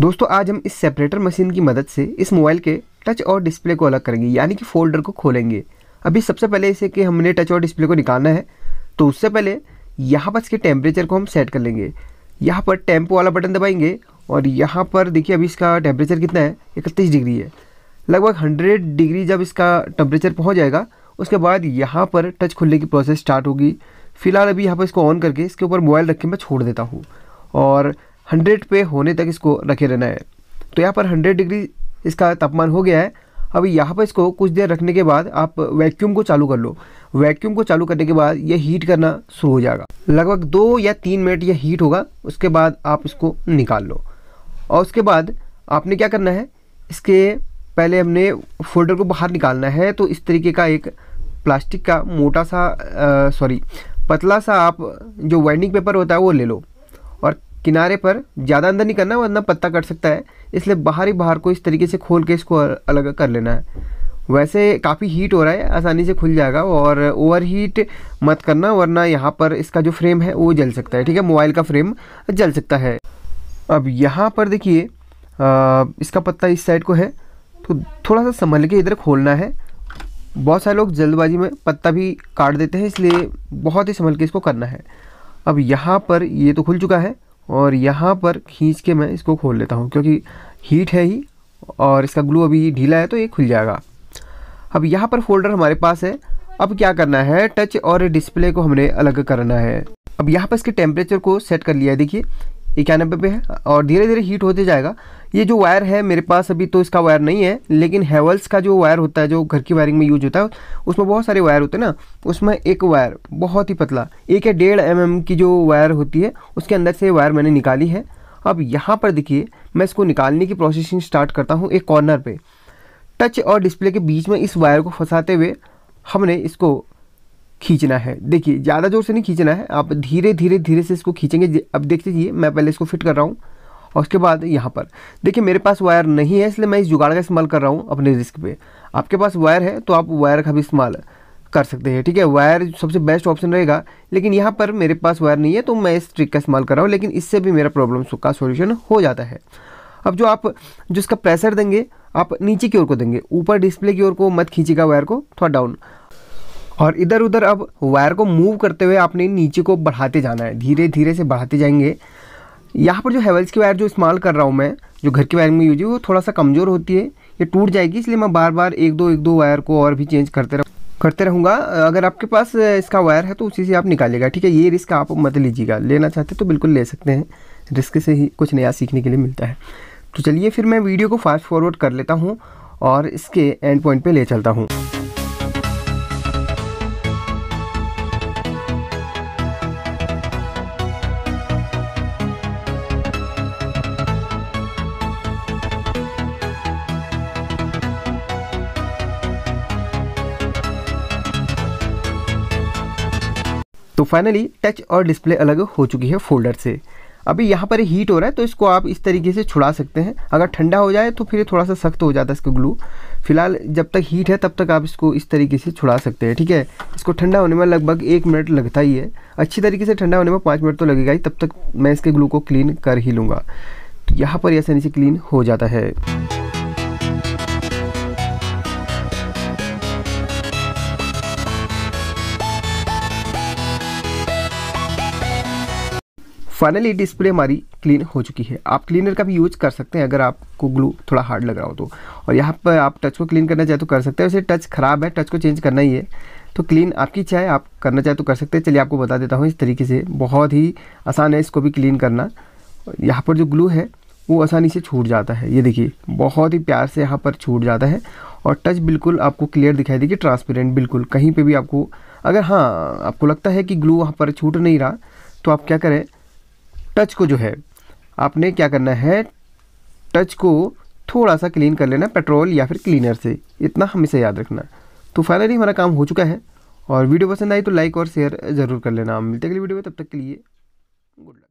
दोस्तों आज हम इस सेपरेटर मशीन की मदद से इस मोबाइल के टच और डिस्प्ले को अलग करेंगे यानी कि फोल्डर को खोलेंगे अभी सबसे पहले इसे कि हमने टच और डिस्प्ले को निकालना है तो उससे पहले यहाँ पर इसके टेम्परेचर को हम सेट कर लेंगे यहाँ पर टेम्पो वाला बटन दबाएंगे और यहाँ पर देखिए अभी इसका टेम्परेचर कितना है इकतीस डिग्री है लगभग हंड्रेड डिग्री जब इसका टेम्परेचर पहुँच जाएगा उसके बाद यहाँ पर टच खुलने की प्रोसेस स्टार्ट होगी फिलहाल अभी यहाँ पर इसको ऑन करके इसके ऊपर मोबाइल रख के मैं छोड़ देता हूँ और हंड्रेड पे होने तक इसको रखे रहना है तो यहाँ पर हंड्रेड डिग्री इसका तापमान हो गया है अब यहाँ पर इसको कुछ देर रखने के बाद आप वैक्यूम को चालू कर लो वैक्यूम को चालू करने के बाद यह हीट करना शुरू हो जाएगा लगभग दो या तीन मिनट यह हीट होगा उसके बाद आप इसको निकाल लो और उसके बाद आपने क्या करना है इसके पहले हमने फोल्डर को बाहर निकालना है तो इस तरीके का एक प्लास्टिक का मोटा सा सॉरी पतला सा आप जो वाइंडिंग पेपर होता है वो ले लो किनारे पर ज़्यादा अंदर नहीं करना वरना पत्ता कट सकता है इसलिए बाहर ही बाहर को इस तरीके से खोल के इसको अलग कर लेना है वैसे काफ़ी हीट हो रहा है आसानी से खुल जाएगा और ओवर हीट मत करना वरना यहाँ पर इसका जो फ्रेम है वो जल सकता है ठीक है मोबाइल का फ्रेम जल सकता है अब यहाँ पर देखिए इसका पत्ता इस साइड को है तो थोड़ा सा संभल के इधर खोलना है बहुत सारे लोग जल्दबाजी में पत्ता भी काट देते हैं इसलिए बहुत ही संभल के इसको करना है अब यहाँ पर ये तो खुल चुका है और यहाँ पर खींच के मैं इसको खोल लेता हूँ क्योंकि हीट है ही और इसका ग्लू अभी ढीला है तो ये खुल जाएगा अब यहाँ पर फोल्डर हमारे पास है अब क्या करना है टच और डिस्प्ले को हमने अलग करना है अब यहाँ पर इसके टेम्परेचर को सेट कर लिया है देखिए इक्यानबे पे है और धीरे धीरे हीट होते जाएगा ये जो वायर है मेरे पास अभी तो इसका वायर नहीं है लेकिन हेवल्स का जो वायर होता है जो घर की वायरिंग में यूज होता है उसमें बहुत सारे वायर होते हैं ना उसमें एक वायर बहुत ही पतला एक या डेढ़ एम mm की जो वायर होती है उसके अंदर से वायर मैंने निकाली है अब यहाँ पर देखिए मैं इसको निकालने की प्रोसेसिंग स्टार्ट करता हूँ एक कॉर्नर पर टच और डिस्प्ले के बीच में इस वायर को फंसाते हुए हमने इसको खींचना है देखिए ज़्यादा ज़ोर से नहीं खींचना है आप धीरे धीरे धीरे से इसको खींचेंगे अब देख लीजिए मैं पहले इसको फिट कर रहा हूँ और उसके बाद यहाँ पर देखिए मेरे पास वायर नहीं है इसलिए मैं इस जुगाड़ का इस्तेमाल कर रहा हूँ अपने रिस्क पे आपके पास वायर है तो आप वायर का भी इस्तेमाल कर सकते हैं ठीक है वायर सबसे बेस्ट ऑप्शन रहेगा लेकिन यहाँ पर मेरे पास वायर नहीं है तो मैं इस ट्रिक का इस्तेमाल कर रहा हूँ लेकिन इससे भी मेरा प्रॉब्लम का सोल्यूशन हो जाता है अब जो आप जो इसका प्रेशर देंगे आप नीचे की ओर को देंगे ऊपर डिस्प्ले की ओर को मत खींचेगा वायर को थोड़ा डाउन और इधर उधर अब वायर को मूव करते हुए आपने नीचे को बढ़ाते जाना है धीरे धीरे से बढ़ाते जाएंगे यहाँ पर जो हेवल्स की वायर जो इस्तेमाल कर रहा हूँ मैं जो घर की वायरिंग में यूज है वो थोड़ा सा कमज़ोर होती है ये टूट जाएगी इसलिए मैं बार बार एक दो एक दो वायर को और भी चेंज करते रह करते रहूँगा अगर आपके पास इसका वायर है तो उसी से आप निकालिएगा ठीक है ये रिस्क आप मत लीजिएगा लेना चाहते तो बिल्कुल ले सकते हैं रिस्क से ही कुछ नया सीखने के लिए मिलता है तो चलिए फिर मैं वीडियो को फास्ट फॉरवर्ड कर लेता हूँ और इसके एंड पॉइंट पर ले चलता हूँ तो फाइनली टच और डिस्प्ले अलग हो चुकी है फोल्डर से अभी यहाँ पर हीट हो रहा है तो इसको आप इस तरीके से छुड़ा सकते हैं अगर ठंडा हो जाए तो फिर थोड़ा सा सख्त हो जाता है इसका ग्लू फिलहाल जब तक हीट है तब तक आप इसको इस तरीके से छुड़ा सकते हैं ठीक है इसको ठंडा होने में लगभग एक मिनट लगता ही है अच्छी तरीके से ठंडा होने में पाँच मिनट तो लगेगा ही तब तक मैं इसके ग्लू को क्लीन कर ही लूँगा तो यहाँ पर ऐसे नीचे क्लीन हो जाता है फाइनली डिस्प्ले हमारी क्लीन हो चुकी है आप क्लीनर का भी यूज कर सकते हैं अगर आपको ग्लू थोड़ा हार्ड लग रहा हो तो और यहाँ पर आप टच को क्लीन करना चाहे तो कर सकते हैं वैसे टच खराब है टच को चेंज करना ही है तो क्लीन आपकी चाहे आप करना चाहे तो कर सकते हैं चलिए आपको बता देता हूँ इस तरीके से बहुत ही आसान है इसको भी क्लीन करना यहाँ पर जो ग्लू है वो आसानी से छूट जाता है ये देखिए बहुत ही प्यार से यहाँ पर छूट जाता है और टच बिल्कुल आपको क्लियर दिखाई देगी ट्रांसपेरेंट बिल्कुल कहीं पे भी आपको अगर हाँ आपको लगता है कि ग्लू वहाँ पर छूट नहीं रहा तो आप क्या करें टच को जो है आपने क्या करना है टच को थोड़ा सा क्लीन कर लेना पेट्रोल या फिर क्लीनर से इतना हमेशा याद रखना तो फाइनली हमारा काम हो चुका है और वीडियो पसंद आई तो लाइक और शेयर ज़रूर कर लेना मिलते अगली वीडियो में तब तक के लिए गुड